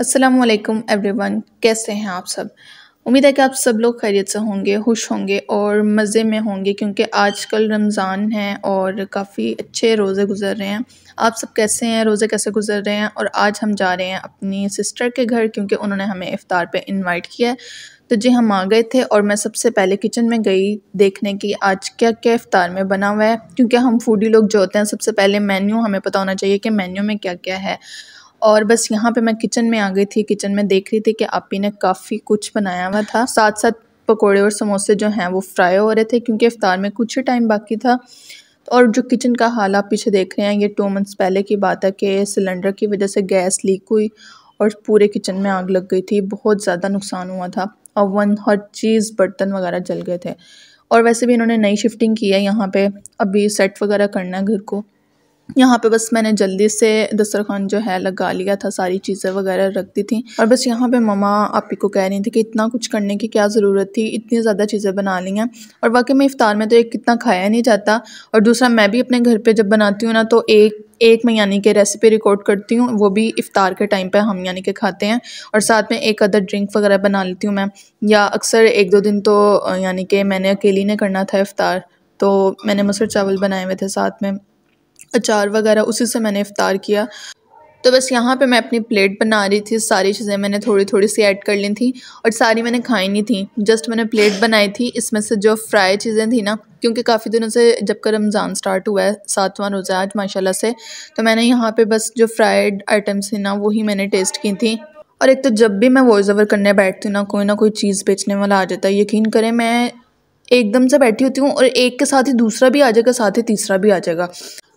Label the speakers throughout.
Speaker 1: Aslam one कैसे हैं आप सब उम्मीद है कि आप सब लोग खैरियत से होंगे खुश होंगे और मज़े में होंगे क्योंकि आजकल रमज़ान है और काफ़ी अच्छे रोज़े गुजर रहे हैं आप सब कैसे हैं रोज़े कैसे गुजर रहे हैं और आज हम जा रहे हैं अपनी सिस्टर के घर क्योंकि उन्होंने हमें इफ़ार पर इन्वाइट किया है तो जी हम आ गए थे और मैं सबसे पहले किचन में गई देखने की आज क्या क्या इफ़ार में बना हुआ है क्योंकि हम फूडी लोग जो होते हैं सबसे पहले मेन्यू हमें पता होना चाहिए कि मेन्यू में क्या क्या है और बस यहाँ पे मैं किचन में आ गई थी किचन में देख रही थी कि आपी ने काफ़ी कुछ बनाया हुआ था साथ साथ पकोड़े और समोसे जो हैं वो फ्राई हो रहे थे क्योंकि अफ्तार में कुछ ही टाइम बाकी था और जो किचन का हाल आप पीछे देख रहे हैं ये टू मंथ्स पहले की बात है कि सिलेंडर की वजह से गैस लीक हुई और पूरे किचन में आग लग गई थी बहुत ज़्यादा नुकसान हुआ था ओवन हर चीज़ बर्तन वगैरह जल गए थे और वैसे भी इन्होंने नई शिफ्टिंग की है यहाँ पे अभी सेट वगैरह करना है घर को यहाँ पे बस मैंने जल्दी से दस्तरखान जो है लगा लिया था सारी चीज़ें वगैरह रख दी थी और बस यहाँ पे ममा आपी को कह रही थी कि इतना कुछ करने की क्या ज़रूरत थी इतनी ज़्यादा चीज़ें बना ली हैं और वाकई में इफ़ार में तो एक कितना खाया नहीं जाता और दूसरा मैं भी अपने घर पर जब बनाती हूँ ना तो एक एक मैं यानी कि रेसिपी रिकॉर्ड करती हूँ वो भी इफ़ार के टाइम पे हम यानी कि खाते हैं और साथ में एक अदर ड्रिंक वगैरह बना लेती हूँ मैं या अक्सर एक दो दिन तो यानी कि मैंने अकेली ने करना था इफ़ार तो मैंने मसर चावल बनाए हुए थे साथ में अचार वगैरह उसी से मैंने इफ़ार किया तो बस यहाँ पे मैं अपनी प्लेट बना रही थी सारी चीज़ें मैंने थोड़ी थोड़ी सी ऐड कर ली थी और सारी मैंने खाई नहीं थी जस्ट मैंने प्लेट बनाई थी इसमें से जो फ्राई चीज़ें थी ना क्योंकि काफ़ी दिनों से जब का रमज़ान स्टार्ट हुआ है सातवां रोज़ा आज माशाल्लाह से तो मैंने यहाँ पे बस जो फ्राइड आइटम्स थी ना वही मैंने टेस्ट की थी और एक तो जब भी मैं वॉइस ओवर करने बैठती हूँ ना कोई ना कोई चीज़ बेचने वाला आ जाता है यकीन करें मैं एकदम से बैठी होती हूँ और एक के साथ ही दूसरा भी आ जाएगा साथ ही तीसरा भी आ जाएगा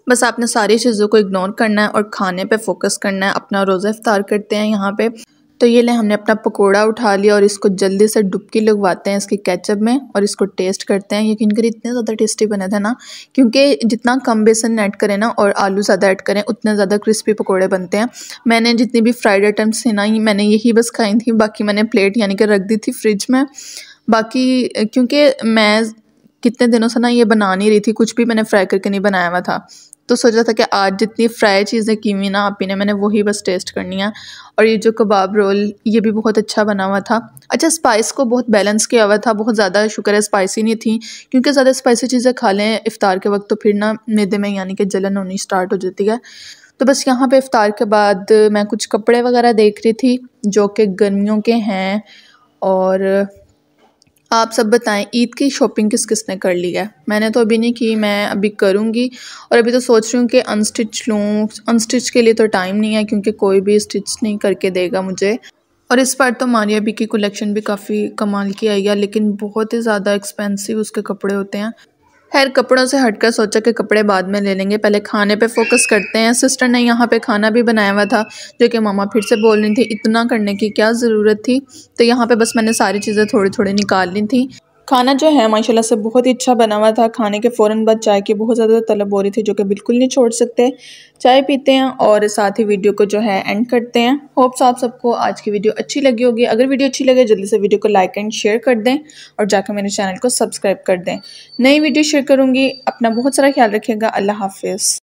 Speaker 1: बस आपने सारी चीज़ों को इग्नोर करना है और खाने पे फोकस करना है अपना रोज़ा इफ्तार करते हैं यहाँ पे तो ये ले हमने अपना पकोड़ा उठा लिया और इसको जल्दी से डुबकी लगवाते हैं इसके केचप में और इसको टेस्ट करते हैं यकीन करिए इतने ज़्यादा टेस्टी बने थे ना क्योंकि जितना कम बेसन ऐड करें ना और आलू ज़्यादा ऐड करें उतने ज़्यादा क्रिस्पी पकोड़े बनते हैं मैंने जितनी भी फ्राइड आइटम्स थे ना मैंने यही बस खाई थी बाकी मैंने प्लेट यानी कि रख दी थी फ्रिज में बाकी क्योंकि मैं कितने दिनों से ना ये बना नहीं रही थी कुछ भी मैंने फ्राई करके नहीं बनाया हुआ था तो सोचा था कि आज जितनी फ्राई चीज़ें की हुई ना आप ही ने मैंने वही बस टेस्ट करनी है और ये जो कबाब रोल ये भी बहुत अच्छा बना हुआ था अच्छा स्पाइस को बहुत बैलेंस किया हुआ था बहुत ज़्यादा शुक्र है स्पाइसी नहीं थी क्योंकि ज़्यादा स्पाइसी चीज़ें खा लें इफ़ार के वक्त तो फिर ना मैदे में यानी कि जलन होनी स्टार्ट हो जाती है तो बस यहाँ पर इफ़ार के बाद मैं कुछ कपड़े वगैरह देख रही थी जो कि गर्मियों के हैं और आप सब बताएं ईद की शॉपिंग किस किस ने कर ली है मैंने तो अभी नहीं की मैं अभी करूँगी और अभी तो सोच रही हूँ कि अनस्टिच लूँ अनस्टिच के लिए तो टाइम नहीं है क्योंकि कोई भी स्टिच नहीं करके देगा मुझे और इस बार तो मारिया बी की कलेक्शन भी काफ़ी कमाल की आई है लेकिन बहुत ही ज़्यादा एक्सपेंसिव उसके कपड़े होते हैं खैर कपड़ों से हटकर सोचा कि कपड़े बाद में ले लेंगे पहले खाने पे फोकस करते हैं सिस्टर ने यहाँ पे खाना भी बनाया हुआ था जो कि मामा फिर से बोल रही थी इतना करने की क्या ज़रूरत थी तो यहाँ पे बस मैंने सारी चीज़ें थोड़ी थोड़ी निकाल ली थी खाना जो है माशाल्लाह से बहुत ही अच्छा बना हुआ था खाने के फौरन बाद चाय की बहुत ज़्यादा तलब हो रही थी जो कि बिल्कुल नहीं छोड़ सकते चाय पीते हैं और साथ ही वीडियो को जो है एंड करते हैं होप्स आप सबको आज की वीडियो अच्छी लगी होगी अगर वीडियो अच्छी लगे जल्दी से वीडियो को लाइक एंड शेयर कर दें और जाकर मेरे चैनल को सब्सक्राइब कर दें नई वीडियो शेयर करूँगी अपना बहुत सारा ख्याल रखिएगा अल्लाह हाफिज़